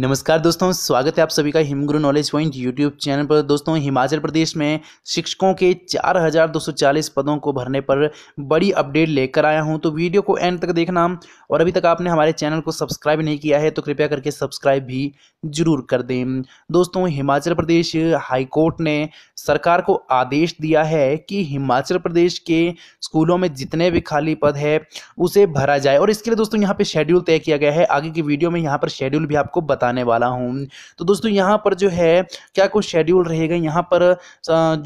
नमस्कार दोस्तों स्वागत है आप सभी का Himguru knowledge point YouTube channel पर दोस्तों हिमाचल प्रदेश में शिक्षकों के 4,240 पदों को भरने पर बड़ी अपडेट लेकर आया हूं तो वीडियो को एंड तक देखना और अभी तक आपने हमारे चैनल को सब्सक्राइब नहीं किया है तो कृपया करके सब्सक्राइब भी जरूर कर दें दोस्तों हिमाचल प्रदेश हाईकोर्ट ने सरकार को आदेश दिया है कि हिमाचल प्रदेश के स्कूलों में जितने भी खाली पद है उसे भरा जाए और इसके लिए दोस्तों यहाँ पर शेड्यूल तय किया गया है आगे की वीडियो में यहाँ पर शेड्यूल भी आपको बता बताने वाला हूँ तो दोस्तों यहाँ पर जो है क्या कुछ शेड्यूल रहेगा यहाँ पर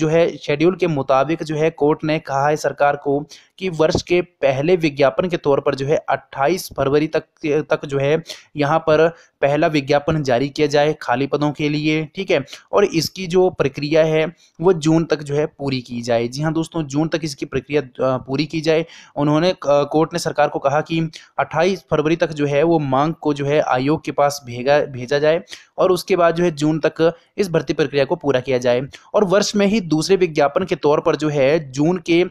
जो है शेड्यूल के मुताबिक जो है कोर्ट ने कहा है सरकार को कि वर्ष के पहले विज्ञापन के तौर पर जो है 28 फरवरी तक तक जो है यहाँ पर पहला विज्ञापन जारी किया जाए खाली पदों के लिए ठीक है और इसकी जो प्रक्रिया है वो जून तक जो है पूरी की जाए जी हाँ दोस्तों जून तक इसकी प्रक्रिया पूरी की जाए उन्होंने कोर्ट ने सरकार को कहा कि 28 फरवरी तक जो है वो मांग को जो है आयोग के पास भेजा भेजा जाए और उसके बाद जो है जून तक इस भर्ती प्रक्रिया को पूरा किया जाए और वर्ष में ही दूसरे विज्ञापन के तौर पर जो है जून के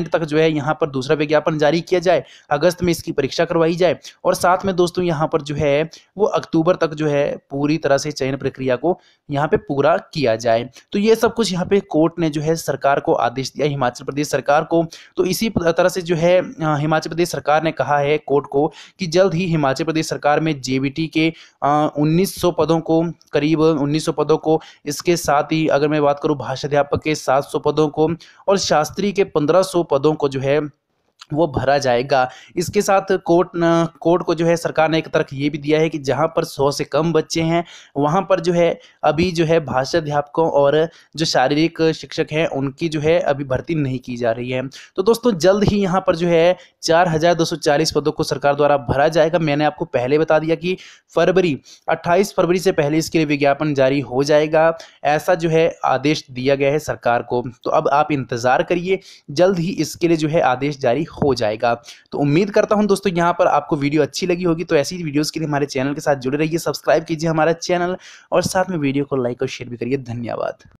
एंड तक जो है यहाँ पर दूसरा विज्ञापन जारी किया जाए अगस्त में इसकी परीक्षा करवाई जाए और साथ में दोस्तों यहाँ पर जो है वो अक्टूबर तक जो है पूरी तरह से चयन प्रक्रिया को यहाँ पे पूरा किया जाए तो ये सब कुछ यहाँ पे कोर्ट ने जो है सरकार को आदेश दिया हिमाचल प्रदेश सरकार को तो इसी तरह से जो है हिमाचल प्रदेश सरकार ने कहा है कोर्ट को कि जल्द ही हिमाचल प्रदेश सरकार में जे के उन्नीस पदों को करीब उन्नीस पदों को इसके साथ ही अगर मैं बात करूँ भाषाध्यापक के सात पदों को और शास्त्री के पंद्रह पदों को जो है वो भरा जाएगा इसके साथ कोर्ट कोर्ट को जो है सरकार ने एक तरफ ये भी दिया है कि जहाँ पर सौ से कम बच्चे हैं वहाँ पर जो है अभी जो है भाषा अध्यापकों और जो शारीरिक शिक्षक हैं उनकी जो है अभी भर्ती नहीं की जा रही है तो दोस्तों जल्द ही यहाँ पर जो है चार हज़ार दो सौ चालीस पदों को सरकार द्वारा भरा जाएगा मैंने आपको पहले बता दिया कि फरवरी अट्ठाईस फरवरी से पहले इसके लिए विज्ञापन जारी हो जाएगा ऐसा जो है आदेश दिया गया है सरकार को तो अब आप इंतज़ार करिए जल्द ही इसके लिए जो है आदेश जारी हो जाएगा तो उम्मीद करता हूँ दोस्तों यहाँ पर आपको वीडियो अच्छी लगी होगी तो ऐसी वीडियोज़ के लिए हमारे चैनल के साथ जुड़े रहिए सब्सक्राइब कीजिए हमारा चैनल और साथ में वीडियो को लाइक और शेयर भी करिए धन्यवाद